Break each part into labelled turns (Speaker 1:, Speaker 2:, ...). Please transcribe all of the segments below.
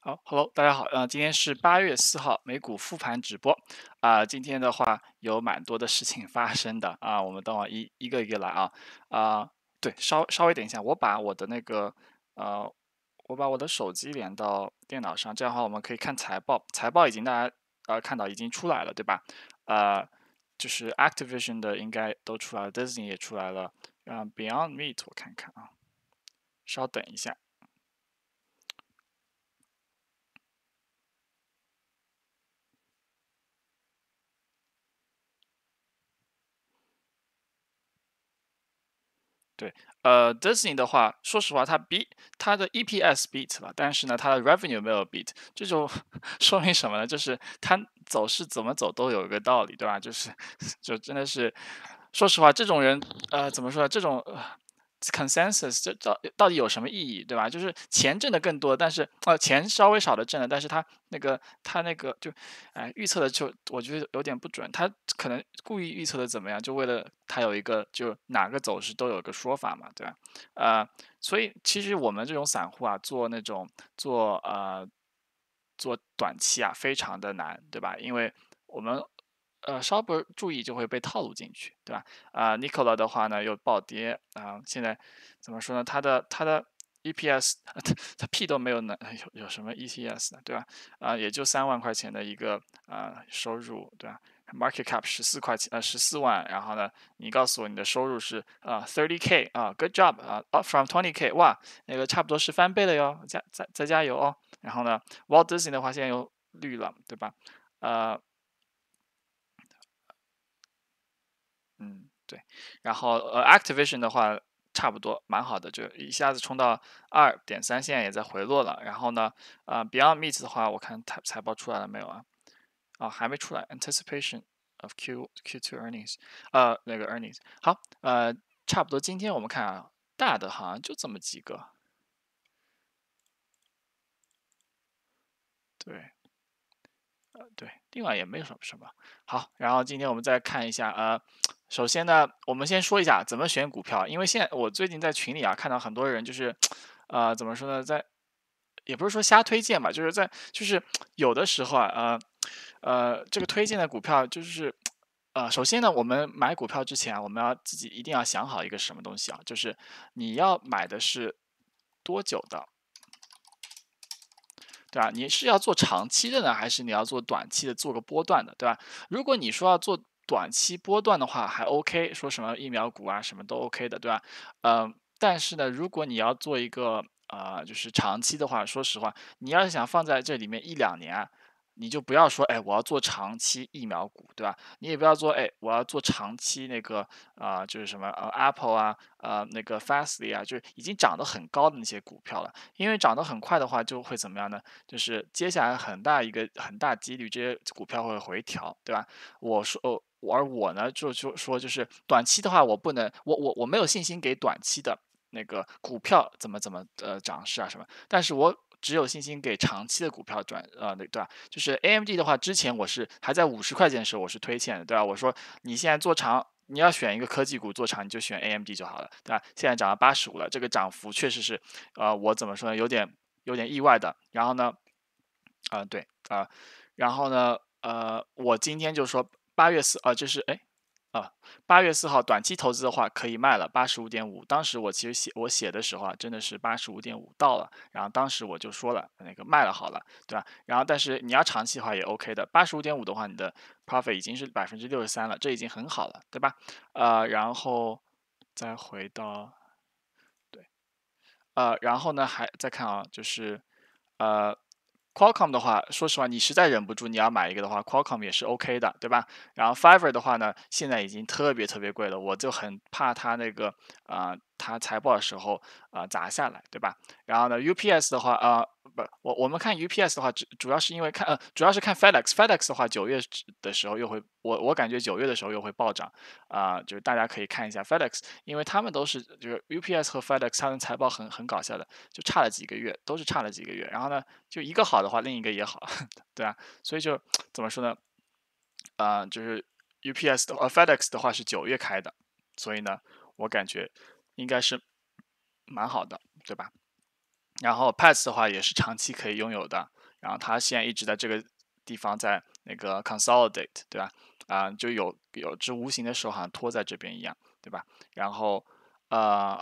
Speaker 1: 好，Hello，大家好。呃，今天是八月四号，美股复盘直播。啊，今天的话有蛮多的事情发生的啊。我们等会一一个一个来啊。啊，对，稍稍微等一下，我把我的那个呃，我把我的手机连到电脑上，这样的话我们可以看财报。财报已经大家呃看到已经出来了，对吧？呃，就是 Activision 的应该都出来了，Disney 也出来了。嗯，Beyond Meat，我看看啊，稍等一下。对，呃，Disney 的话，说实话，它比它的 EPS beat 了，但是呢，它的 Revenue 没有 beat，这就 说明什么呢？就是它走势怎么走都有一个道理，对吧？就是，就真的是，说实话，这种人，呃，怎么说？这种。consensus 这到到底有什么意义，对吧？就是钱挣的更多，但是呃钱稍微少的挣了，但是他那个他那个就哎预测的就我觉得有点不准，他可能故意预测的怎么样，就为了他有一个就哪个走势都有个说法嘛，对吧？啊，所以其实我们这种散户啊，做那种做呃做短期啊，非常的难，对吧？因为我们。呃，稍不注意就会被套路进去，对吧？啊，Nicola 的话呢又暴跌啊！现在怎么说呢？它的它的 EPS，它它 P 都没有呢，有有什么 EPS 呢？对吧？啊，也就三万块钱的一个啊收入，对吧？Market Cap 十四块钱，呃，十四万。然后呢，你告诉我你的收入是啊，thirty k 啊，good job 啊，up from twenty k，哇，那个差不多是翻倍了哟，加再再加油哦！然后呢 w a l t d t s n e y 的话现在又绿了，对吧？呃。嗯，对，然后呃，Activision 的话差不多蛮好的，就一下子冲到二点三线，也在回落了。然后呢，啊，Beyond Meat 的话，我看财财报出来了没有啊？啊，还没出来，Anticipation of Q Q2 earnings，呃，那个 earnings，好，呃，差不多，今天我们看啊，大的好像就这么几个，对，呃，对，另外也没有什么什么。好，然后今天我们再看一下呃。首先呢，我们先说一下怎么选股票，因为现我最近在群里啊，看到很多人就是，呃，怎么说呢，在也不是说瞎推荐吧，就是在就是有的时候啊，呃，呃，这个推荐的股票就是，呃，首先呢，我们买股票之前啊，我们要自己一定要想好一个什么东西啊，就是你要买的是多久的，对吧？你是要做长期的呢，还是你要做短期的，做个波段的，对吧？如果你说要做。短期波段的话还 OK，说什么疫苗股啊，什么都 OK 的，对吧？嗯，但是呢，如果你要做一个啊，就是长期的话，说实话，你要是想放在这里面一两年，你就不要说，哎，我要做长期疫苗股，对吧？你也不要做，哎，我要做长期那个啊，就是什么呃，Apple 啊，呃，那个 Fastly 啊，就是已经涨得很高的那些股票了，因为涨得很快的话，就会怎么样呢？就是接下来很大一个很大几率，这些股票会回调，对吧？我说哦。而我呢，就就说就是短期的话，我不能，我我我没有信心给短期的那个股票怎么怎么呃涨势啊什么，但是我只有信心给长期的股票转呃，对吧？就是 AMD 的话，之前我是还在五十块钱的时候，我是推荐的，对吧？我说你现在做长，你要选一个科技股做长，你就选 AMD 就好了，对吧？现在涨到八十五了，这个涨幅确实是，呃，我怎么说呢？有点有点意外的。然后呢，啊对啊，然后呢，呃，我今天就说。八月四啊，这是哎，啊，八月四号短期投资的话可以卖了，八十五点五。当时我其实写我写的时候啊，真的是八十五点五到了，然后当时我就说了那个卖了好了，对吧？然后但是你要长期的话也 OK 的，八十五点五的话你的 profit 已经是百分之六十三了，这已经很好了，对吧？呃，然后再回到，对，呃，然后呢还再看啊，就是呃。Qualcomm 的话，说实话，你实在忍不住你要买一个的话，Qualcomm 也是 OK 的，对吧？然后 Fiverr 的话呢，现在已经特别特别贵了，我就很怕它那个啊，它财报的时候啊砸下来，对吧？然后呢，UPS 的话啊。不，我我们看 UPS 的话，主主要是因为看呃，主要是看 FedEx。FedEx 的话，九月的时候又会，我我感觉九月的时候又会暴涨，啊，就是大家可以看一下 FedEx，因为他们都是就是 UPS 和 FedEx，它的财报很很搞笑的，就差了几个月，都是差了几个月。然后呢，就一个好的话，另一个也好，对啊，所以就怎么说呢？啊，就是 UPS 的话 FedEx 的话是九月开的，所以呢，我感觉应该是蛮好的，对吧？然后，Pets 的话也是长期可以拥有的。然后他现在一直在这个地方，在那个 Consolidate，对吧？啊，就有有只无形的手好像拖在这边一样，对吧？然后，呃，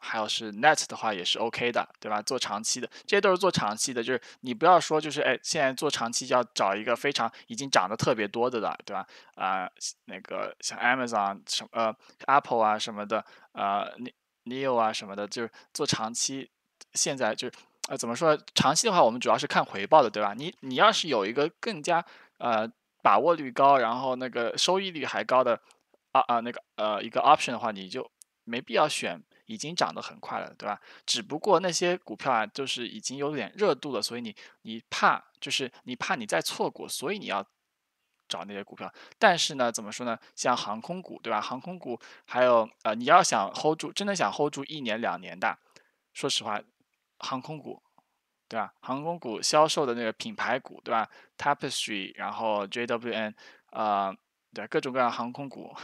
Speaker 1: 还有是 Net 的话也是 OK 的，对吧？做长期的，这些都是做长期的，就是你不要说就是哎，现在做长期要找一个非常已经涨得特别多的的，对吧？啊，那个像 Amazon 什么 Apple 啊什么的，啊，Ne Neel 啊什么的，就是做长期。现在就是，呃，怎么说？长期的话，我们主要是看回报的，对吧？你你要是有一个更加呃把握率高，然后那个收益率还高的啊啊那个呃一个 option 的话，你就没必要选已经涨得很快了，对吧？只不过那些股票啊，就是已经有点热度了，所以你你怕就是你怕你再错过，所以你要找那些股票。但是呢，怎么说呢？像航空股，对吧？航空股还有呃，你要想 hold 住，真的想 hold 住一年两年的，说实话。航空股，对吧？航空股销售的那个品牌股，对吧？Tapestry，然后 JWN，啊，对，各种各样航空股，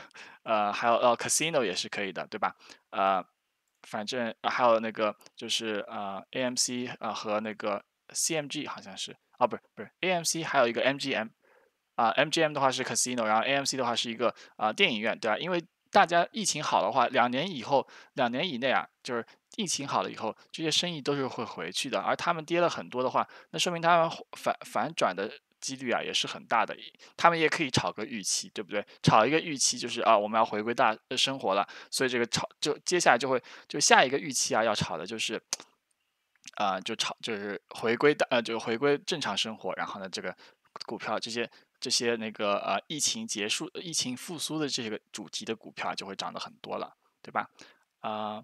Speaker 1: 呃，还有呃，Casino 也是可以的，对吧？呃，反正还有那个就是呃，AMC 呃和那个 CMG 好像是，啊，不是不是 AMC，还有一个 MGM，啊，MGM 的话是 Casino，然后 AMC 的话是一个啊电影院，对吧？因为大家疫情好的话，两年以后，两年以内啊，就是。疫情好了以后，这些生意都是会回去的，而他们跌了很多的话，那说明他们反反转的几率啊也是很大的。他们也可以炒个预期，对不对？炒一个预期就是啊，我们要回归大生活了，所以这个炒就接下来就会就下一个预期啊要炒的就是啊，就炒就是回归的呃，就回归正常生活。然后呢，这个股票这些这些那个呃疫情结束、疫情复苏的这个主题的股票就会涨得很多了，对吧？啊。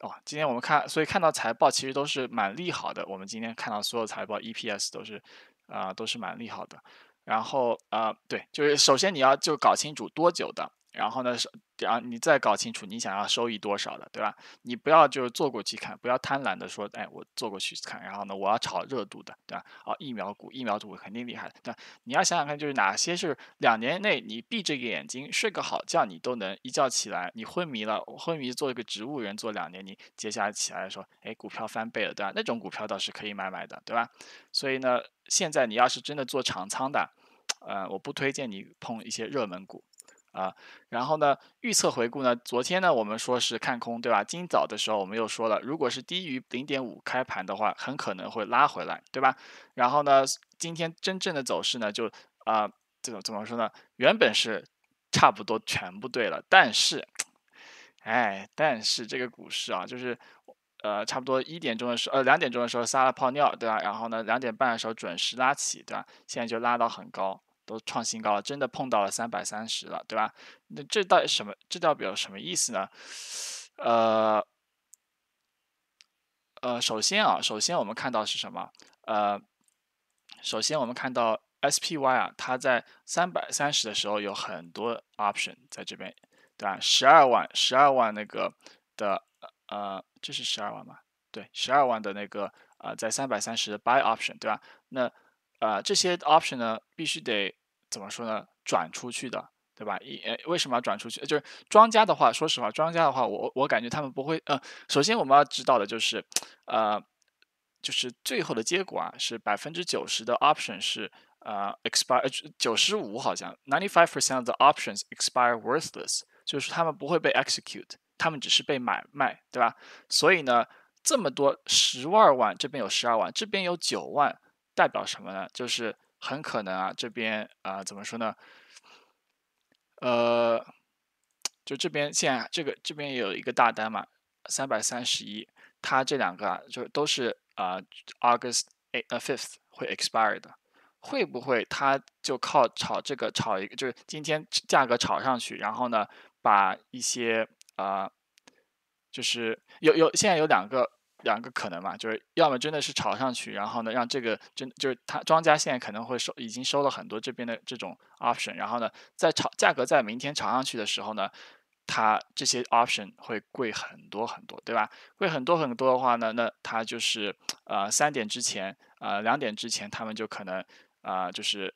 Speaker 1: 哦，今天我们看，所以看到财报其实都是蛮利好的。我们今天看到所有财报 EPS 都是，啊，都是蛮利好的。然后，啊，对，就是首先你要就搞清楚多久的。然后呢，是后你再搞清楚你想要收益多少的，对吧？你不要就做过去看，不要贪婪的说，哎，我做过去看，然后呢，我要炒热度的，对吧？啊，疫苗股，疫苗股肯定厉害的，对吧？你要想想看，就是哪些是两年内你闭着眼睛睡个好觉，你都能一觉起来，你昏迷了，昏迷做一个植物人做两年，你接下来起来说，哎，股票翻倍了，对吧？那种股票倒是可以买买的，对吧？所以呢，现在你要是真的做长仓的，呃，我不推荐你碰一些热门股。啊，然后呢，预测回顾呢？昨天呢，我们说是看空，对吧？今早的时候，我们又说了，如果是低于零点五开盘的话，很可能会拉回来，对吧？然后呢，今天真正的走势呢，就啊，这怎么说呢？原本是差不多全部对了，但是，哎，但是这个股市啊，就是呃，差不多一点钟的时候，呃，两点钟的时候撒了泡尿，对吧？然后呢，两点半的时候准时拉起，对吧？现在就拉到很高。都创新高了，真的碰到了三百三十了，对吧？那这到底什么？这代表什么意思呢？呃，呃，首先啊，首先我们看到是什么？呃，首先我们看到 SPY 啊，它在三百三十的时候有很多 option 在这边，对吧？十二万，十二万那个的，呃，这是十二万吗？对，十二万的那个呃，在三百三十的 buy option，对吧？那呃，这些 option 呢，必须得怎么说呢？转出去的，对吧？一，为什么要转出去？就是庄家的话，说实话，庄家的话，我我感觉他们不会。呃，首先我们要知道的就是，呃，就是最后的结果啊，是百分之九十的 option 是呃 expire，九十五好像 ninety five percent 的 options expire worthless，就是他们不会被 execute，他们只是被买卖，对吧？所以呢，这么多十二万，这边有十二万，这边有九万。代表什么呢？就是很可能啊，这边啊，怎么说呢？呃，就这边现在这个这边也有一个大单嘛，三百三十一，它这两个啊，就都是啊，August eighth 会 expire 的，会不会它就靠炒这个炒一个，就是今天价格炒上去，然后呢，把一些啊，就是有有现在有两个。两个可能嘛，就是要么真的是炒上去，然后呢，让这个真就是他庄家现在可能会收，已经收了很多这边的这种 option，然后呢，在炒价格在明天炒上去的时候呢，它这些 option 会贵很多很多，对吧？贵很多很多的话呢，那它就是呃三点之前，呃两点之前，他们就可能啊就是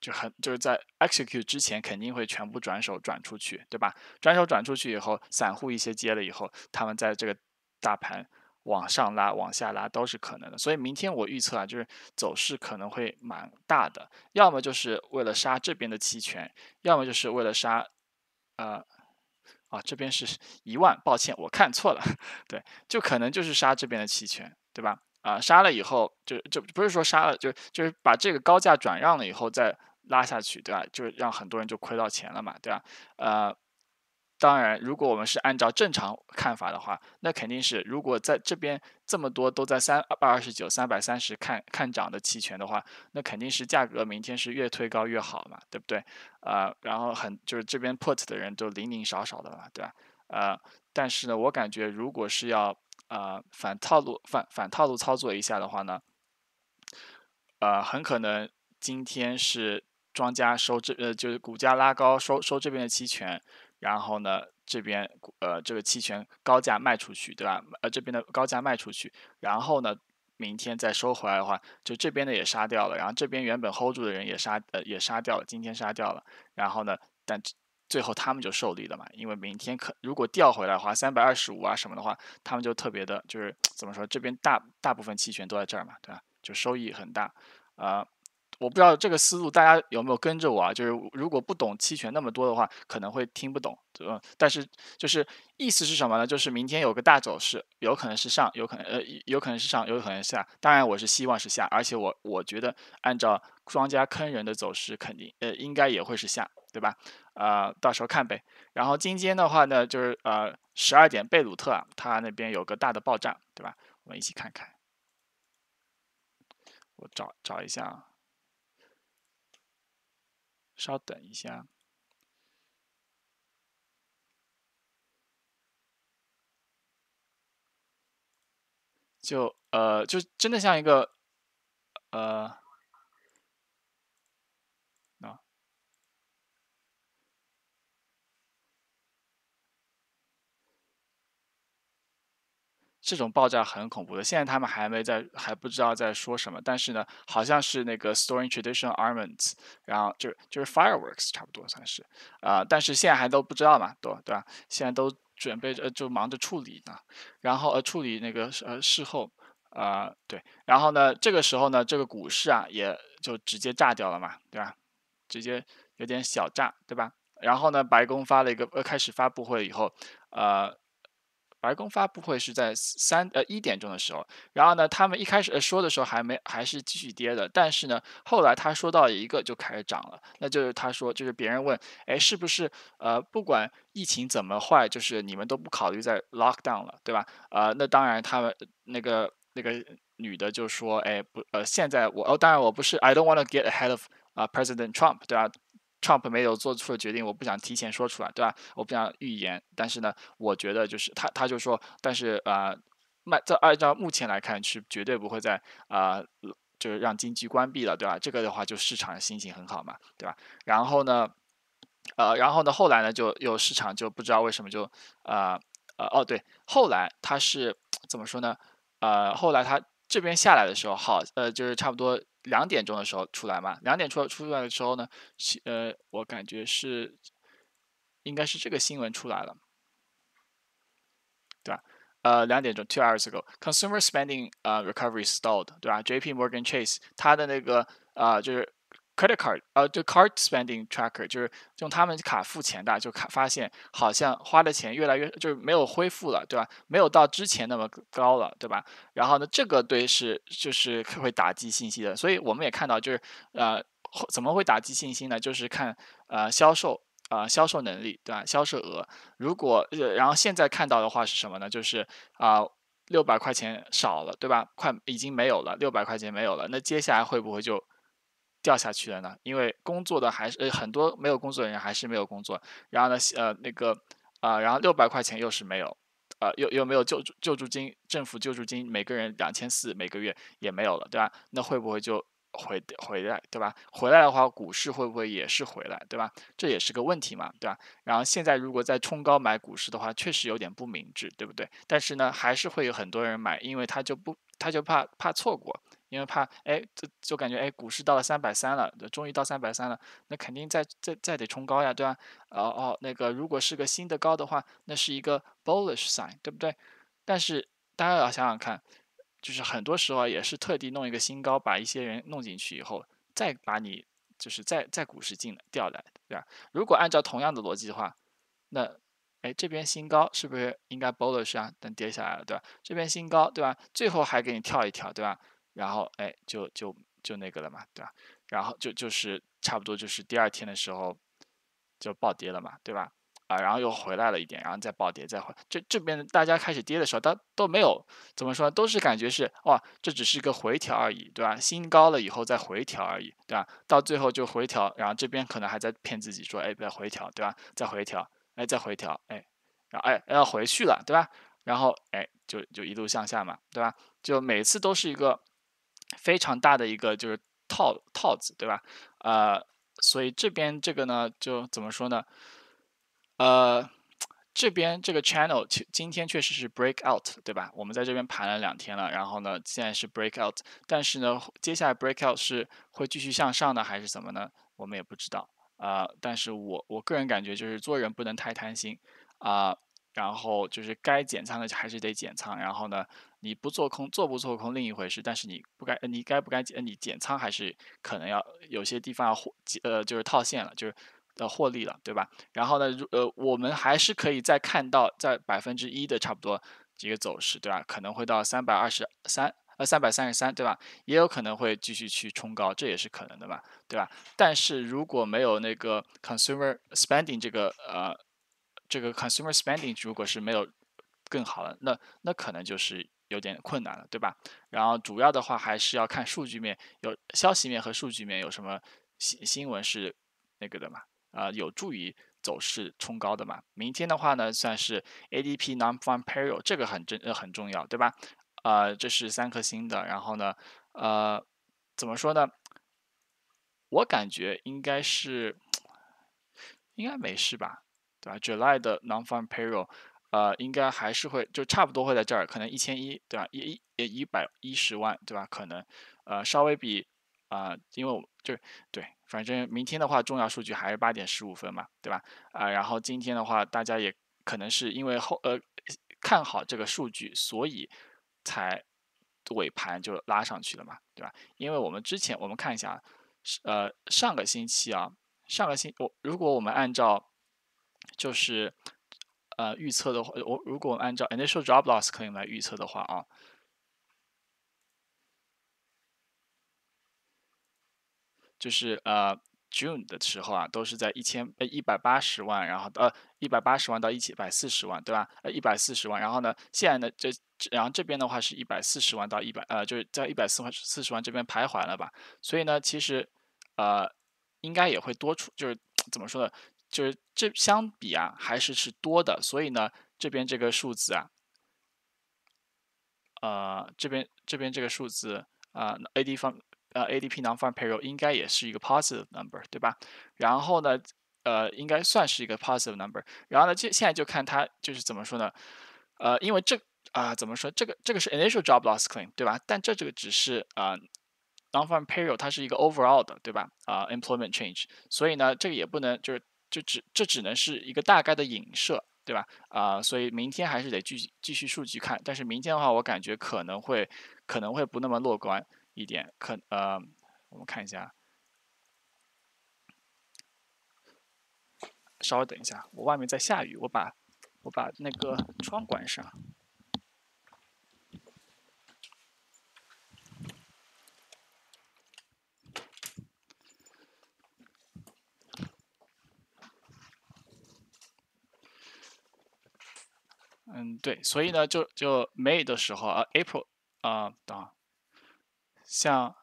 Speaker 1: 就很就是在 execute 之前肯定会全部转手转出去，对吧？转手转出去以后，散户一些接了以后，他们在这个。大盘往上拉、往下拉都是可能的，所以明天我预测啊，就是走势可能会蛮大的，要么就是为了杀这边的期权，要么就是为了杀，呃，啊，这边是一万，抱歉，我看错了，对，就可能就是杀这边的期权，对吧？啊，杀了以后就就不是说杀了，就就是把这个高价转让了以后再拉下去，对吧？就让很多人就亏到钱了嘛，对吧？呃。当然，如果我们是按照正常看法的话，那肯定是如果在这边这么多都在三二百二十九、三百三十看看涨的期权的话，那肯定是价格明天是越推高越好嘛，对不对？啊，然后很就是这边 put 的人都零零少少的嘛，对吧？呃，但是呢，我感觉如果是要啊反套路反反套路操作一下的话呢，呃，很可能今天是庄家收这呃就是股价拉高收收这边的期权。然后呢，这边呃，这个期权高价卖出去，对吧？呃，这边的高价卖出去，然后呢，明天再收回来的话，就这边的也杀掉了，然后这边原本 hold 住的人也杀呃也杀掉了，今天杀掉了，然后呢，但最后他们就受力了嘛，因为明天可如果调回来的话，三百二十五啊什么的话，他们就特别的，就是怎么说，这边大大部分期权都在这儿嘛，对吧？就收益很大啊。我不知道这个思路大家有没有跟着我啊？就是如果不懂期权那么多的话，可能会听不懂，对吧？但是就是意思是什么呢？就是明天有个大走势，有可能是上，有可能呃有可能是上，有可能是下。当然我是希望是下，而且我我觉得按照庄家坑人的走势，肯定呃应该也会是下，对吧？呃，到时候看呗。然后今天的话呢，就是呃十二点贝鲁特啊，他那边有个大的爆炸，对吧？我们一起看看。我找找一下。稍等一下，就呃，就真的像一个呃。这种爆炸很恐怖的，现在他们还没在，还不知道在说什么。但是呢，好像是那个 storing traditional armaments，然后就就是 fireworks 差不多算是，啊，但是现在还都不知道嘛，都对吧？现在都准备呃，就忙着处理呢。然后呃，处理那个呃事后，呃对。然后呢，这个时候呢，这个股市啊，也就直接炸掉了嘛，对吧？直接有点小炸，对吧？然后呢，白宫发了一个呃，开始发布会以后，呃。白宫发布会是在三呃一点钟的时候，然后呢，他们一开始说的时候还没还是继续跌的，但是呢，后来他说到一个就开始涨了，那就是他说就是别人问，哎，是不是呃不管疫情怎么坏，就是你们都不考虑再 lock down 了，对吧？啊，那当然他们那个那个女的就说，哎不呃现在我哦当然我不是 I don't wanna get ahead of 啊 President Trump 对吧？Trump 没有做出的决定，我不想提前说出来，对吧？我不想预言，但是呢，我觉得就是他，他就说，但是呃，麦在按照目前来看是绝对不会在啊，就是让经济关闭了，对吧？这个的话就市场心情很好嘛，对吧？然后呢，呃，然后呢，后来呢，就有市场就不知道为什么就啊啊哦对，后来他是怎么说呢？呃，后来他。这边下来的时候，好，呃，就是差不多两点钟的时候出来嘛。两点出出来的时候呢，呃，我感觉是，应该是这个新闻出来了，对吧？呃，两点钟，two hours ago，consumer spending，呃，recovery stalled，对吧？J P Morgan Chase，它的那个啊，就是。credit card，呃，就 card spending tracker，就是用他们卡付钱的，就看发现好像花的钱越来越就是没有恢复了，对吧？没有到之前那么高了，对吧？然后呢，这个对是就是会打击信心的，所以我们也看到就是呃怎么会打击信心呢？就是看呃销售啊销售能力，对吧？销售额如果呃，然后现在看到的话是什么呢？就是啊六百块钱少了，对吧？快已经没有了，六百块钱没有了，那接下来会不会就？掉下去了呢，因为工作的还是呃很多没有工作的人还是没有工作，然后呢呃那个啊然后六百块钱又是没有，呃又又没有救助救助金政府救助金每个人两千四每个月也没有了对吧？那会不会就回回来对吧？回来的话股市会不会也是回来对吧？这也是个问题嘛对吧？然后现在如果再冲高买股市的话确实有点不明智对不对？但是呢还是会有很多人买，因为他就不他就怕怕错过。因为怕，哎，这就感觉哎，股市到了三百三了，终于到三百三了，那肯定再再再得冲高呀，对吧？哦哦，那个如果是个新的高的话，那是一个 bullish sign，对不对？但是大家要想想看，就是很多时候也是特地弄一个新高，把一些人弄进去以后，再把你就是再再股市进来调来，对吧？如果按照同样的逻辑的话，那哎这边新高是不是应该 bullish 啊？等跌下来了，对吧？这边新高，对吧？最后还给你跳一跳，对吧？然后哎，就就就那个了嘛，对吧？然后就就是差不多就是第二天的时候就暴跌了嘛，对吧？啊，然后又回来了一点，然后再暴跌，再回。这这边大家开始跌的时候，都都没有怎么说，都是感觉是哇，这只是一个回调而已，对吧？新高了以后再回调而已，对吧？到最后就回调，然后这边可能还在骗自己说，哎，再回调，对吧？再回调，哎，再回调，哎，然后哎要回去了，对吧？然后哎就就一路向下嘛，对吧？就每次都是一个。非常大的一个就是套套子，对吧？呃，所以这边这个呢，就怎么说呢？呃，这边这个 channel 今天确实是 breakout，对吧？我们在这边盘了两天了，然后呢，现在是 breakout，但是呢，接下来 breakout 是会继续向上的还是怎么呢？我们也不知道啊。但是我我个人感觉就是做人不能太贪心啊，然后就是该减仓的还是得减仓，然后呢。你不做空，做不做空另一回事。但是你不该，你该不该减？你减仓还是可能要有些地方要获呃，就是套现了，就是呃获利了，对吧？然后呢，如呃，我们还是可以再看到在百分之一的差不多一个走势，对吧？可能会到三百二十三，呃，三百三十三，对吧？也有可能会继续去冲高，这也是可能的嘛，对吧？但是如果没有那个 consumer spending 这个呃，这个 consumer spending 如果是没有更好的，那那可能就是。有点困难了，对吧？然后主要的话还是要看数据面，有消息面和数据面有什么新新闻是那个的嘛？啊，有助于走势冲高的嘛？明天的话呢，算是 ADP non-farm payroll，这个很重呃很重要，对吧？啊，这是三颗星的。然后呢，呃，怎么说呢？我感觉应该是应该没事吧，对吧？July 的 non-farm payroll。呃，应该还是会就差不多会在这儿，可能一千一对吧，一一一百一十万对吧？可能，呃，稍微比，啊，因为我就对，反正明天的话重要数据还是八点十五分嘛，对吧？啊，然后今天的话大家也可能是因为后呃看好这个数据，所以才尾盘就拉上去了嘛，对吧？因为我们之前我们看一下，呃，上个星期啊，上个星我如果我们按照就是。呃，预测的话，我如果按照 initial job loss claim 来预测的话啊，就是呃 June 的时候啊，都是在一千呃一百八十万，然后呃一百八十万到一千一百四十万，对吧？呃一百四十万，然后呢，现在呢这然后这边的话是一百四十万到一百呃就是在一百四万四十万这边徘徊了吧？所以呢，其实呃应该也会多出，就是怎么说呢？就是这相比啊，还是是多的，所以呢，这边这个数字啊，呃，这边这边这个数字啊，AD 方呃 ADP nonfarm payroll 应该也是一个 positive number，对吧？然后呢，呃，应该算是一个 positive number。然后呢，就现在就看它就是怎么说呢？呃，因为这啊怎么说，这个这个是 initial job loss claim，对吧？但这这个只是呃 nonfarm payroll，它是一个 overall 的，对吧？啊，employment change。所以呢，这个也不能就是。就只这只能是一个大概的影射，对吧？啊，所以明天还是得继续继续数据看。但是明天的话，我感觉可能会可能会不那么乐观一点。可呃，我们看一下，稍微等一下，我外面在下雨，我把我把那个窗关上。对，所以呢，就就 May 的时候，啊 a p r i l 啊，等，像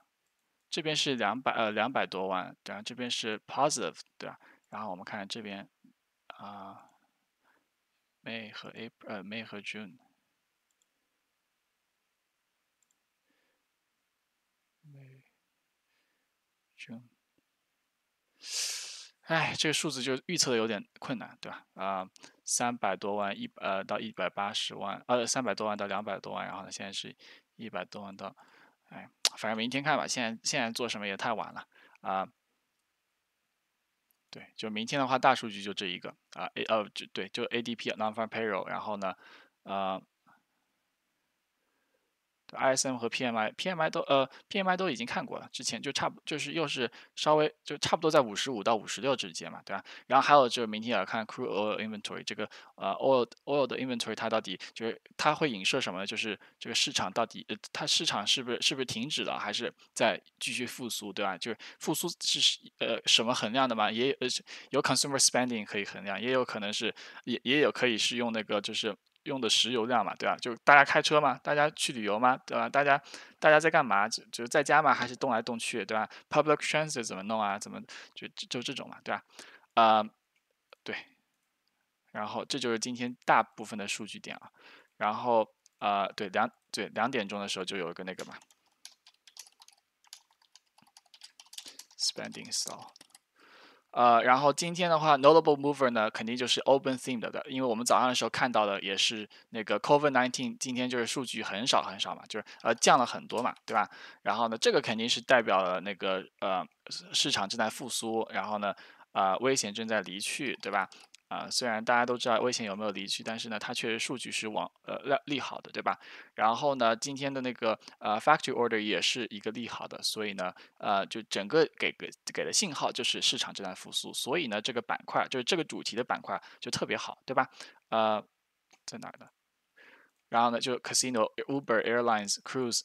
Speaker 1: 这边是两百，呃，两百多万，然后这边是 Positive，对吧？然后我们看这边，啊，May 和 April，May 和 June，May，June。哎，这个数字就预测的有点困难，对吧？啊，三百多万一呃到一百八十万，呃三百多万到两百多万，然后呢，现在是一百多万到，哎，反正明天看吧。现在现在做什么也太晚了啊。对，就明天的话，大数据就这一个啊，A 呃就对，就 ADP nonfarm payroll，然后呢，啊。ISM 和 PMI，PMI 都呃 PMI 都已经看过了，之前就差不就是又是稍微就差不多在五十五到五十六之间嘛，对吧？然后还有就是明天也要看 Crude Oil Inventory 这个呃 Oil Oil 的 Inventory 它到底就是它会影射什么？就是这个市场到底它市场是不是是不是停止了，还是在继续复苏，对吧？就是复苏是呃什么衡量的嘛？也呃有 Consumer Spending 可以衡量，也有可能是也也有可以是用那个就是。用的石油量嘛，对吧？就大家开车嘛，大家去旅游嘛，对吧？大家，大家在干嘛？就就在家嘛，还是动来动去，对吧？Public transit 怎么弄啊？怎么就就这种嘛，对吧？啊，对，然后这就是今天大部分的数据点啊。然后啊，对两对两点钟的时候就有一个那个嘛，spending s a l 呃，然后今天的话，notable mover 呢，肯定就是 open themed 的，因为我们早上的时候看到的也是那个 covid nineteen，今天就是数据很少很少嘛，就是呃降了很多嘛，对吧？然后呢，这个肯定是代表了那个呃市场正在复苏，然后呢，呃危险正在离去，对吧？啊，虽然大家都知道危险有没有离去，但是呢，它确实数据是往呃利好的，对吧？然后呢，今天的那个呃 factory order 也是一个利好的，所以呢，呃，就整个给个给的信号就是市场正在复苏，所以呢，这个板块就是这个主题的板块就特别好，对吧？呃，在哪呢？然后呢，就 casino、Uber Airlines、Cruise、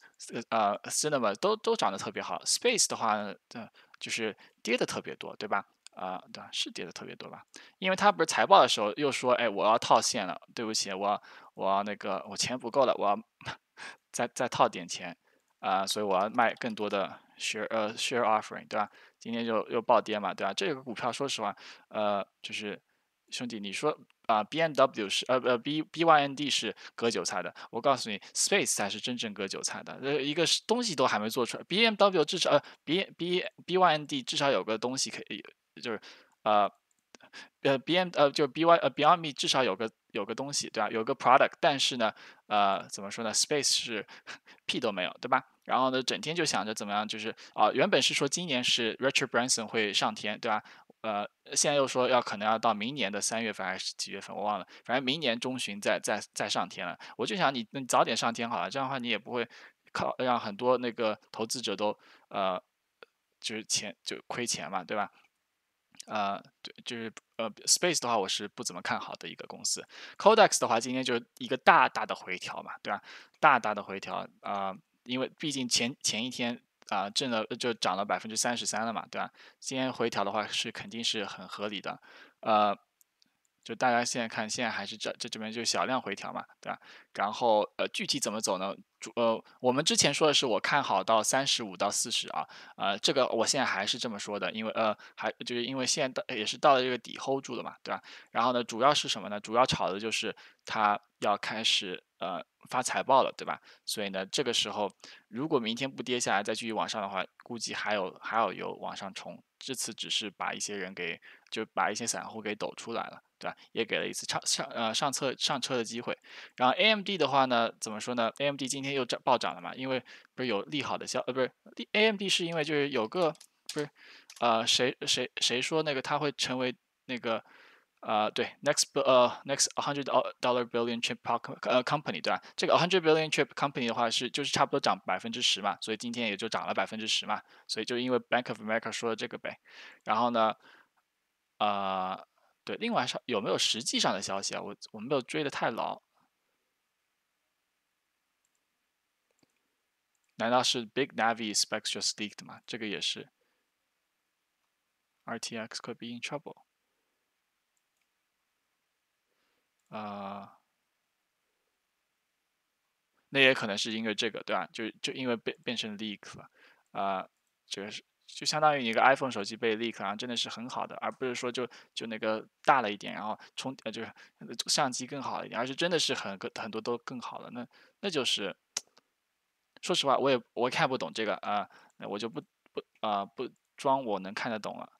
Speaker 1: 呃 cinema 都都涨得特别好，Space 的话，嗯，就是跌的特别多，对吧？啊，对，是跌的特别多吧？因为他不是财报的时候又说，哎，我要套现了，对不起，我我那个我钱不够了，我要 再再套点钱啊，所以我要卖更多的 share，呃，share offering，对吧？今天就又暴跌嘛，对吧？这个股票说实话，呃，就是兄弟，你说啊，B N W 是呃呃 B B Y N D 是割韭菜的，我告诉你，Space 才是真正割韭菜的，呃，一个东西都还没做出来，B M W 至少呃 B B B Y N D 至少有个东西可以。就是，呃，呃 b M n 呃，就 by 呃，beyond me 至少有个有个东西，对吧？有个 product，但是呢，呃，怎么说呢？Space 是屁都没有，对吧？然后呢，整天就想着怎么样，就是啊，原本是说今年是 Richard Branson 会上天，对吧？呃，现在又说要可能要到明年的三月份还是几月份，我忘了，反正明年中旬再再再上天了。我就想你，你早点上天好了，这样的话你也不会靠让很多那个投资者都呃，就是钱就亏钱嘛，对吧？呃，对，就是呃，Space 的话，我是不怎么看好的一个公司。Codex 的话，今天就一个大大的回调嘛，对吧？大大的回调啊，因为毕竟前前一天啊，挣了就涨了百分之三十三了嘛，对吧？今天回调的话，是肯定是很合理的，呃。就大家现在看，现在还是这这这边就小量回调嘛，对吧？然后呃，具体怎么走呢？主呃，我们之前说的是我看好到三十五到四十啊，呃，这个我现在还是这么说的，因为呃，还就是因为现在到也是到了这个底 hold 住了嘛，对吧？然后呢，主要是什么呢？主要炒的就是它要开始呃发财报了，对吧？所以呢，这个时候如果明天不跌下来，再继续往上的话，估计还有还要有往上冲。这次只是把一些人给就把一些散户给抖出来了。对吧？也给了一次上上呃上车上车的机会。然后 A M D 的话呢，怎么说呢？A M D 今天又涨暴涨了嘛，因为不是有利好的消呃不是，A M D 是因为就是有个不是，呃谁谁谁说那个他会成为那个呃对，next 呃 next a hundred dollar billion chip park 呃 company 对吧？这个 a hundred billion chip company 的话是就是差不多涨百分之十嘛，所以今天也就涨了百分之十嘛，所以就因为 Bank of America 说的这个呗。然后呢，呃。另外上有没有实际上的消息啊？我我没有追的太牢。难道是 Big Navi specs just leaked 吗？这个也是，RTX 可 d be in trouble。啊，那也可能是因为这个，对吧？就就因为变变成 leak 了，啊，这个是。就相当于一个 iPhone 手机被 leak，然后真的是很好的，而不是说就就那个大了一点，然后充呃就是相机更好一点，而是真的是很很多都更好了。那那就是，说实话，我也我看不懂这个啊，那我就不不啊不装我能看得懂了。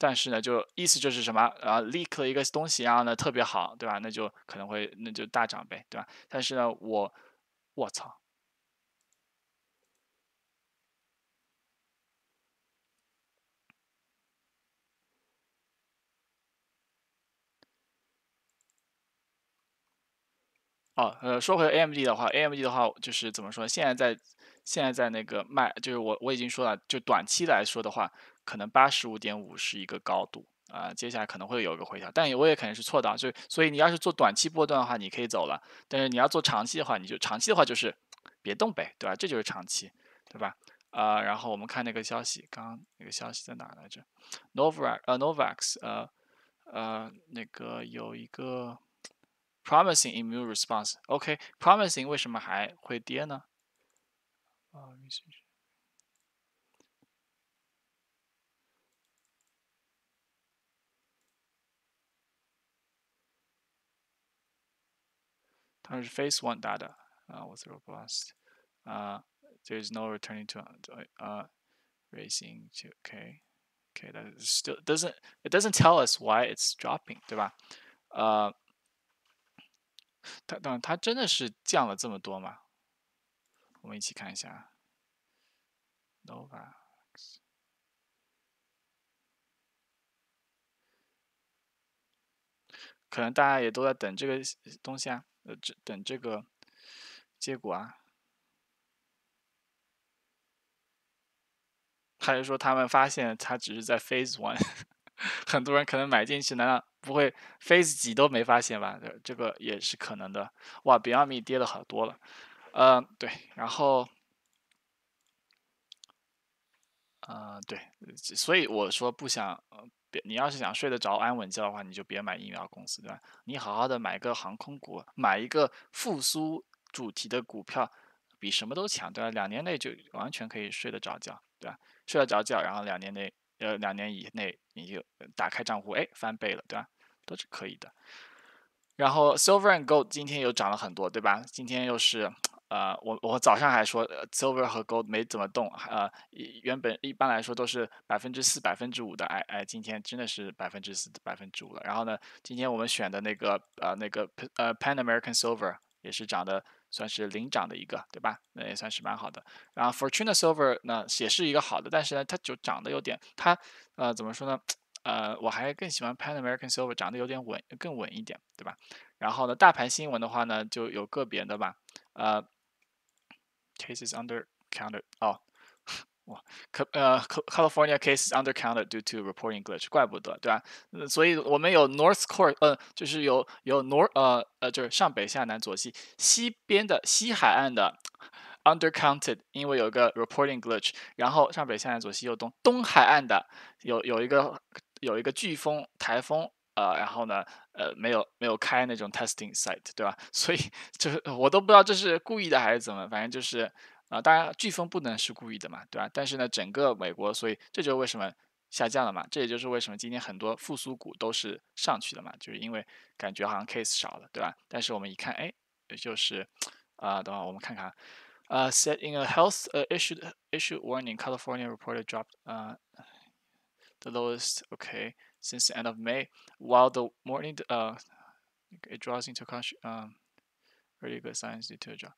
Speaker 1: 但是呢，就意思就是什么啊 leak 一个东西，然后呢特别好，对吧？那就可能会那就大涨呗，对吧？但是呢，我我操。哦，呃，说回 AMD 的话，AMD 的话就是怎么说？现在在，现在在那个卖，就是我我已经说了，就短期来说的话，可能八十五点五是一个高度啊，接下来可能会有一个回调，但我也肯定是错的，就所以你要是做短期波段的话，你可以走了，但是你要做长期的话，你就长期的话就是别动呗，对吧？这就是长期，对吧？啊，然后我们看那个消息，刚那个消息在哪来着 n o v a 呃 Novax 呃呃那个有一个。promising immune response. Okay, OK，promising、okay, 为什么还会跌呢？啊，它是 Phase One data 啊，was robust there is no returning to racing to OK。Okay, that still doesn't it doesn't tell us why it's dropping, 对吧？呃、uh,，它，但它真的是降了这么多吗？我们一起看一下。Nova X，可能大家也都在等这个东西啊，呃，这等这个结果啊。还是说他们发现它只是在 Phase One，很多人可能买进去能让。不会，Phase 几都没发现吧？这个也是可能的。哇，比 m 迪跌了好多了。嗯，对，然后，呃，对，所以我说不想，别，你要是想睡得着安稳觉的话，你就别买疫苗公司，对吧？你好好的买个航空股，买一个复苏主题的股票，比什么都强，对吧？两年内就完全可以睡得着觉，对吧？睡得着觉，然后两年内。呃，两年以内你就打开账户，哎，翻倍了，对吧？都是可以的。然后 silver and gold 今天又涨了很多，对吧？今天又是，呃，我我早上还说 silver 和 gold 没怎么动，呃，原本一般来说都是百分之四、百分之五的，哎哎，今天真的是百分之四、百分之五了。然后呢，今天我们选的那个呃那个呃 Pan American Silver 也是涨的。算是领涨的一个，对吧？那也算是蛮好的。然后 Fortuna Silver 呢，也是一个好的，但是呢，它就涨得有点，它呃怎么说呢？呃，我还更喜欢 Pan American Silver，涨得有点稳，更稳一点，对吧？然后呢，大盘新闻的话呢，就有个别的吧。呃，cases under c o u n t e r 哦。哇，可呃，California cases undercounted due to reporting glitch，怪不得，对吧？所以我们有 North c o r e t 呃，就是有有 North，呃呃，就是上北下南左西西边的西海岸的 undercounted，因为有个 reporting glitch。然后上北下南左西右东东海岸的有有一个有一个飓风台风呃，然后呢呃没有没有开那种 testing site，对吧？所以就是我都不知道这是故意的还是怎么，反正就是。啊，当然，飓风不能是故意的嘛，对吧？但是呢，整个美国，所以这就是为什么下降了嘛。这也就是为什么今天很多复苏股都是上去的嘛，就是因为感觉好像 case 少了，对吧？但是我们一看，哎，也就是，啊，等会我们看看，呃，set in a health issue issue warning. California reported dropped the lowest okay since the end of May. While the morning, uh, it draws into um n really good signs to a job.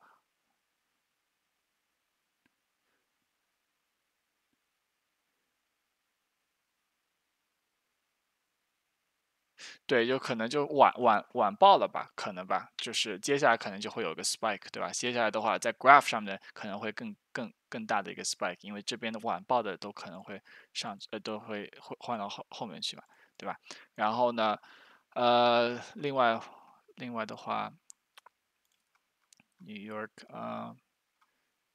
Speaker 1: 对，就可能就晚晚晚报了吧，可能吧，就是接下来可能就会有个 spike，对吧？接下来的话，在 graph 上面可能会更更更大的一个 spike，因为这边的晚报的都可能会上呃，都会换到后后面去嘛，对吧？然后呢，呃，另外另外的话，New York 啊，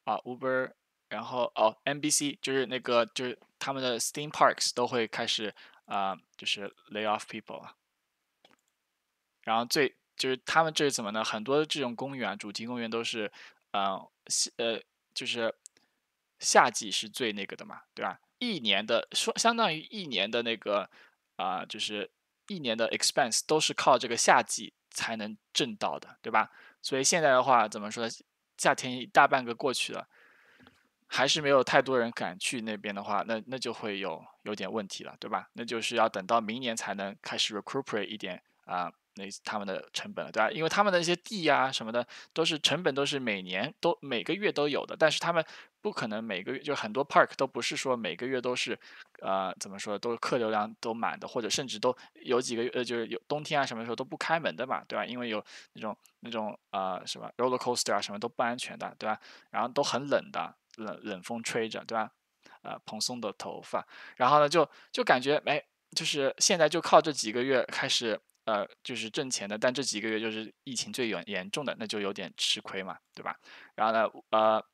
Speaker 1: 啊 Uber，然后哦 NBC，就是那个就是他们的 Steam Parks 都会开始啊，就是 lay off people。然后最就是他们这是怎么呢？很多这种公园主题公园都是，嗯，呃，就是夏季是最那个的嘛，对吧？一年的说相当于一年的那个啊，就是一年的 expense 都是靠这个夏季才能挣到的，对吧？所以现在的话怎么说？夏天一大半个过去了，还是没有太多人敢去那边的话，那那就会有有点问题了，对吧？那就是要等到明年才能开始 recuperate 一点啊。那他们的成本了，对吧？因为他们的一些地呀什么的，都是成本，都是每年都每个月都有的。但是他们不可能每个月，就很多 park 都不是说每个月都是，呃，怎么说，都是客流量都满的，或者甚至都有几个月，呃，就是有冬天啊什么时候都不开门的嘛，对吧？因为有那种那种呃什么 roller coaster 啊什么都不安全的，对吧？然后都很冷的，冷冷风吹着，对吧？呃，蓬松的头发，然后呢，就就感觉，哎，就是现在就靠这几个月开始。呃，就是挣钱的，但这几个月就是疫情最严严重的，那就有点吃亏嘛，对吧？然后呢，呃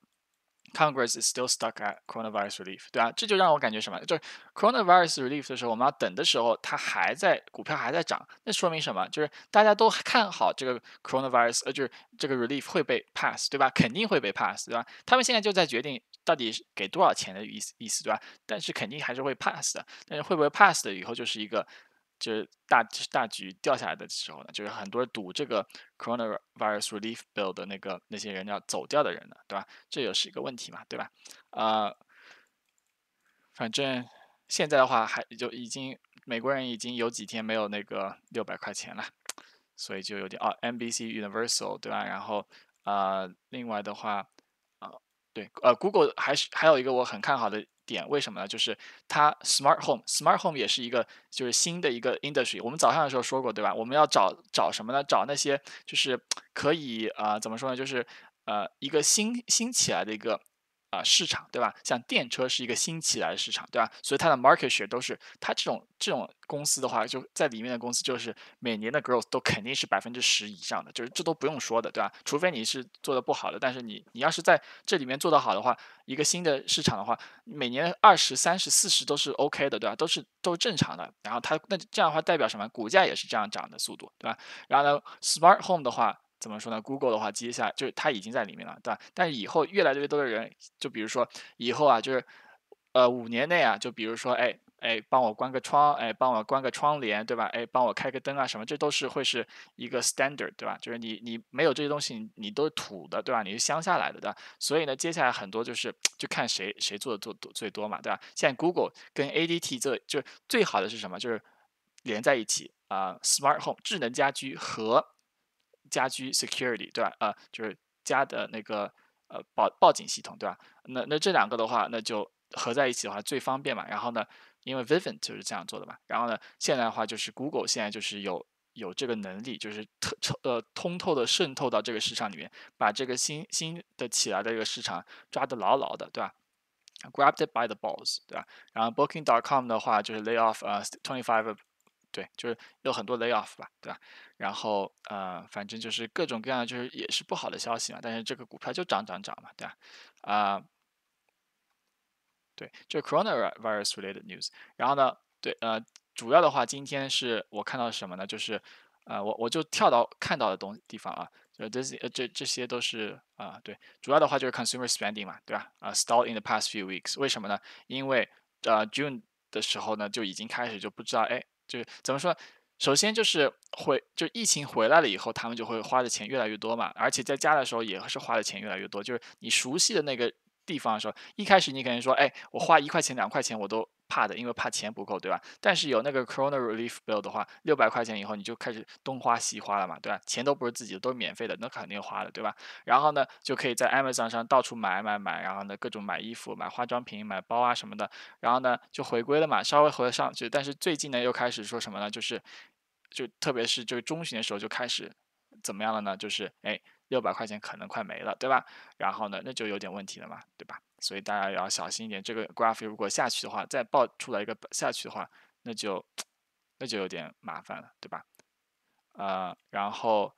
Speaker 1: ，Congress is still stuck at coronavirus relief，对吧？这就让我感觉什么？就是 coronavirus relief 的时候，我们要等的时候，它还在，股票还在涨，那说明什么？就是大家都看好这个 coronavirus，呃，就是这个 relief 会被 pass，对吧？肯定会被 pass，对吧？他们现在就在决定到底给多少钱的意思意思，对吧？但是肯定还是会 pass 的，但是会不会 pass 的以后就是一个。就是大大局掉下来的时候呢，就是很多赌这个 coronavirus relief bill 的那个那些人要走掉的人呢，对吧？这也是一个问题嘛，对吧？啊，反正现在的话还就已经美国人已经有几天没有那个六百块钱了，所以就有点哦，NBC Universal 对吧？然后啊，另外的话啊，对，呃，Google 还是还有一个我很看好的。点，为什么呢？就是它 smart home，smart home 也是一个就是新的一个 industry。我们早上的时候说过，对吧？我们要找找什么呢？找那些就是可以啊，怎么说呢？就是呃，一个新新起来的一个。啊，市场对吧？像电车是一个新起来的市场对吧？所以它的 market share 都是，它这种这种公司的话，就在里面的公司就是每年的 growth 都肯定是百分之十以上的，就是这都不用说的对吧？除非你是做的不好的，但是你你要是在这里面做得好的话，一个新的市场的话，每年二十三十四十都是 OK 的对吧？都是都是正常的。然后它那这样的话代表什么？股价也是这样涨的速度对吧？然后呢，smart home 的话。怎么说呢？Google 的话，接下来就是它已经在里面了，对吧？但是以后越来越多的人，就比如说以后啊，就是呃，五年内啊，就比如说，哎哎，帮我关个窗，哎，帮我关个窗帘，对吧？哎，帮我开个灯啊，什么，这都是会是一个 standard，对吧？就是你你没有这些东西，你都是土的，对吧？你是乡下来的，对吧？所以呢，接下来很多就是就看谁谁做的做多最多嘛，对吧？现在 Google 跟 ADT 这就最好的是什么？就是连在一起啊，Smart Home 智能家居和。家居 security 对吧？呃，就是家的那个呃报报警系统对吧？那那这两个的话，那就合在一起的话最方便嘛。然后呢，因为 Vivint 就是这样做的嘛。然后呢，现在的话就是 Google 现在就是有有这个能力，就是特呃通透的渗透到这个市场里面，把这个新新的起来的这个市场抓得牢牢的，对吧？Grabbed by the balls，对吧？然后 Booking.com 的话就是 lay off 呃、twenty five 对，就是有很多 lay off 吧，对吧？然后呃，反正就是各种各样的，就是也是不好的消息嘛。但是这个股票就涨涨涨嘛，对吧？啊，对，就 coronavirus related news。然后呢，对呃，主要的话，今天是我看到什么呢？就是呃，我我就跳到看到的东地方啊，呃，这这这些都是啊，对，主要的话就是 consumer spending 嘛，对吧？啊，stall in the past few weeks。为什么呢？因为呃，June 的时候呢，就已经开始就不知道哎。就是怎么说？首先就是回，就疫情回来了以后，他们就会花的钱越来越多嘛。而且在家的时候也是花的钱越来越多。就是你熟悉的那个地方的时候，一开始你可能说，哎，我花一块钱、两块钱我都。怕的，因为怕钱不够，对吧？但是有那个 Corona Relief Bill 的话，六百块钱以后你就开始东花西花了嘛，对吧？钱都不是自己的，都是免费的，那肯定花的，对吧？然后呢，就可以在 Amazon 上到处买买买，然后呢，各种买衣服、买化妆品、买包啊什么的，然后呢，就回归了嘛，稍微回了上去。但是最近呢，又开始说什么呢？就是，就特别是就中旬的时候就开始怎么样了呢？就是，哎，六百块钱可能快没了，对吧？然后呢，那就有点问题了嘛，对吧？所以大家也要小心一点。这个 graph 如果下去的话，再爆出来一个下去的话，那就那就有点麻烦了，对吧？呃，然后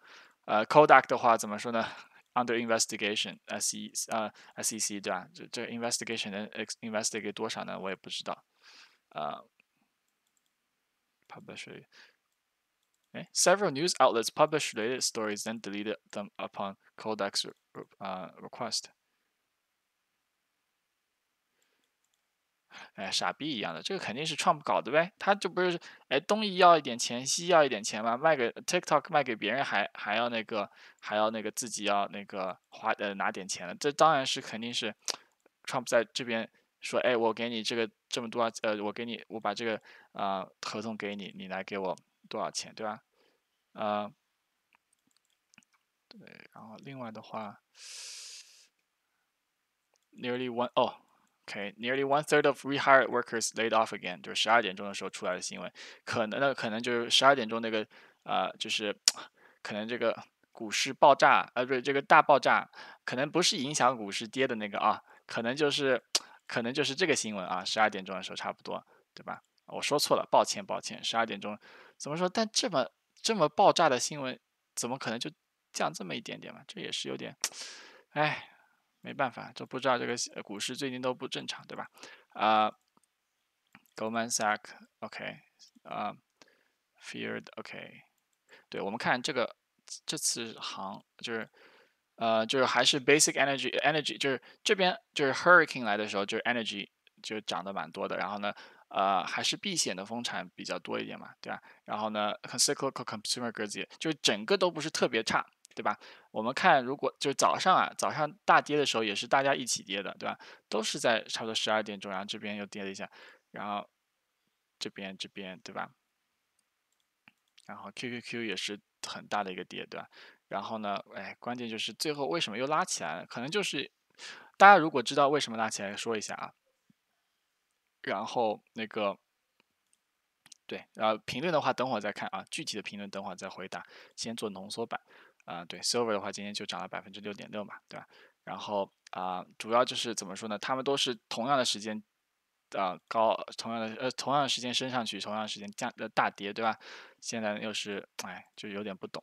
Speaker 1: 呃，Kodak 的话怎么说呢？Under investigation，呃 C 呃 SEC 对吧？这这 investigation 能 investigate 多少呢？我也不知道。呃，publish。Okay. Several news outlets published related stories, then deleted them upon Kodak's uh, request. 哎，傻逼一样的，这个肯定是 Trump 搞的呗。他就不是，哎，东一要一点钱，西要一点钱嘛。卖给 TikTok，卖给别人还还要那个，还要那个自己要那个花呃拿点钱了。这当然是肯定是 Trump 在这边说，哎，我给你这个这么多，呃，我给你，我把这个啊合同给你，你来给我多少钱，对吧？呃，对，然后另外的话，nearly one，哦。Okay, nearly one third of rehired workers laid off again，就是十二点钟的时候出来的新闻，可能呢，可能就是十二点钟那个，呃，就是，可能这个股市爆炸，呃，不是这个大爆炸，可能不是影响股市跌的那个啊，可能就是，可能就是这个新闻啊，十二点钟的时候差不多，对吧？我说错了，抱歉抱歉，十二点钟，怎么说？但这么这么爆炸的新闻，怎么可能就降这么一点点嘛？这也是有点，哎。没办法，就不知道这个股市最近都不正常，对吧？啊，Goldman Sachs OK，啊，Fired OK，对我们看这个这次行就是呃就是还是 Basic Energy Energy 就是这边就是 Hurricane 来的时候就是 Energy 就涨得蛮多的，然后呢呃还是避险的风产比较多一点嘛，对吧？然后呢，Cyclical Consumer Goods 就整个都不是特别差。对吧？我们看，如果就是早上啊，早上大跌的时候也是大家一起跌的，对吧？都是在差不多十二点钟，然后这边又跌了一下，然后这边这边对吧？然后 QQQ 也是很大的一个跌，对吧？然后呢，哎，关键就是最后为什么又拉起来了？可能就是大家如果知道为什么拉起来，说一下啊。然后那个对，然后评论的话等会儿再看啊，具体的评论等会儿再回答，先做浓缩版。啊，对，server 的话今天就涨了百分之六点六嘛，对吧？然后啊，主要就是怎么说呢？他们都是同样的时间，呃，高同样的呃同样的时间升上去，同样的时间降呃大跌，对吧？现在又是哎，就有点不懂。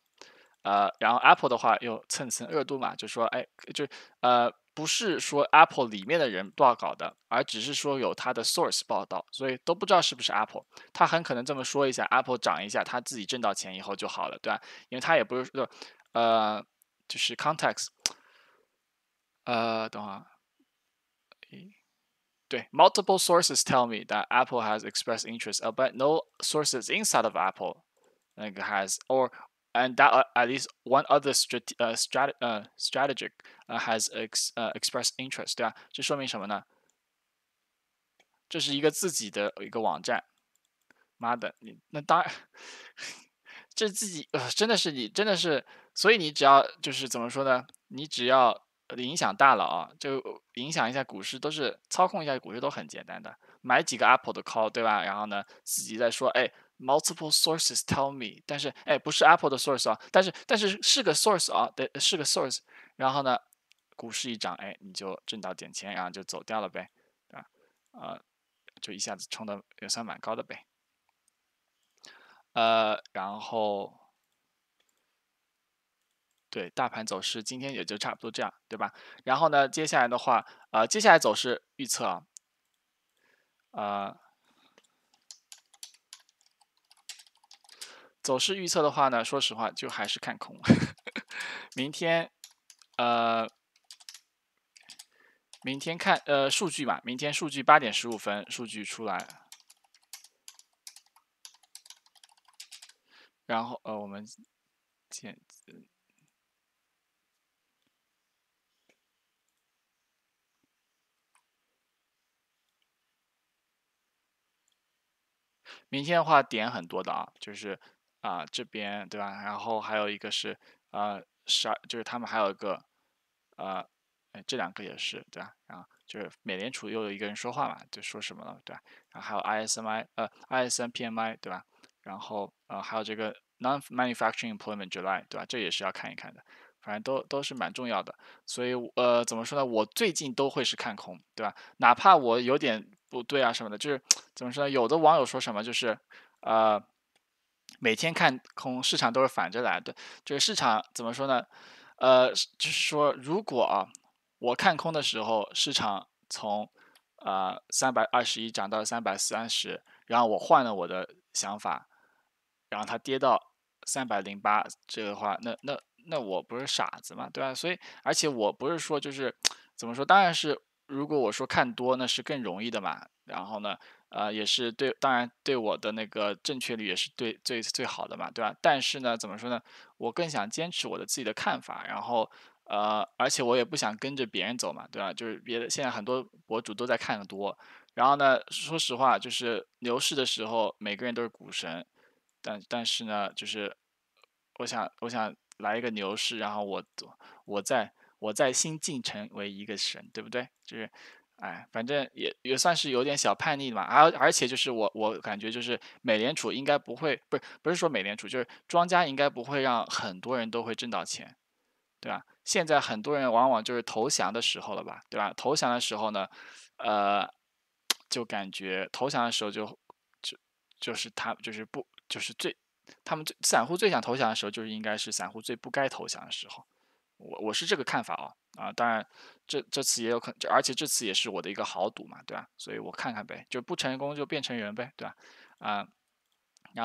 Speaker 1: 呃，然后 Apple 的话又蹭蹭热度嘛，就说哎，就呃不是说 Apple 里面的人报告的，而只是说有他的 source 报道，所以都不知道是不是 Apple。他很可能这么说一下，Apple 涨一下，他自己挣到钱以后就好了，对吧？因为他也不是说呃，就是 context，呃，等会。对，multiple sources tell me that Apple has expressed interest, uh, but no sources inside of Apple like has or and that uh, at least one other strate uh, strat uh, strategic uh, has ex uh, expressed interest，对吧？这说明什么呢？这是一个自己的一个网站。妈的，你那当然，这自己呃真的是你真的是 所以你只要就是怎么说呢？你只要影响大了啊，就影响一下股市，都是操控一下股市都很简单的。买几个 Apple 的 Call，对吧？然后呢，自己在说，哎，Multiple sources tell me，但是哎，不是 Apple 的 source 啊，但是但是是个 source 啊，对，是个 source。然后呢，股市一涨，哎，你就挣到点钱，然后就走掉了呗，对吧？呃，就一下子冲的也算蛮高的呗。呃，然后。对，大盘走势今天也就差不多这样，对吧？然后呢，接下来的话，呃，接下来走势预测，呃，走势预测的话呢，说实话就还是看空。明天，呃，明天看，呃，数据嘛，明天数据八点十五分数据出来，然后呃，我们见。明天的话点很多的啊，就是啊这边对吧？然后还有一个是呃十二，就是他们还有一个呃，哎这两个也是对吧？然后就是美联储又有一个人说话嘛，就说什么了对吧？然后还有 I S M I 呃 I S M P M I 对吧？然后呃还有这个 Non Manufacturing Employment July 对吧？这也是要看一看的，反正都都是蛮重要的。所以呃怎么说呢？我最近都会是看空对吧？哪怕我有点。不对啊，什么的，就是怎么说呢？有的网友说什么就是，呃，每天看空市场都是反着来的。这个市场怎么说呢？呃，就是说，如果啊，我看空的时候，市场从呃三百二十一涨到三百三十，然后我换了我的想法，然后它跌到三百零八，这个话，那那那我不是傻子嘛，对吧？所以，而且我不是说就是怎么说，当然是。如果我说看多，那是更容易的嘛。然后呢，呃，也是对，当然对我的那个正确率也是对最最好的嘛，对吧？但是呢，怎么说呢？我更想坚持我的自己的看法。然后，呃，而且我也不想跟着别人走嘛，对吧？就是别的，现在很多博主都在看的多。然后呢，说实话，就是牛市的时候，每个人都是股神。但但是呢，就是我想我想来一个牛市，然后我我在。我在新晋成为一个神，对不对？就是，哎，反正也也算是有点小叛逆嘛。而而且就是我，我感觉就是美联储应该不会，不是不是说美联储，就是庄家应该不会让很多人都会挣到钱，对吧？现在很多人往往就是投降的时候了吧，对吧？投降的时候呢，呃，就感觉投降的时候就就就是他就是不就是最，他们最散户最想投降的时候，就是应该是散户最不该投降的时候。我我是这个看法哦，啊，当然，这这次也有可，能，而且这次也是我的一个豪赌嘛，对吧？所以我看看呗，就不成功就变成人呗，对吧？啊。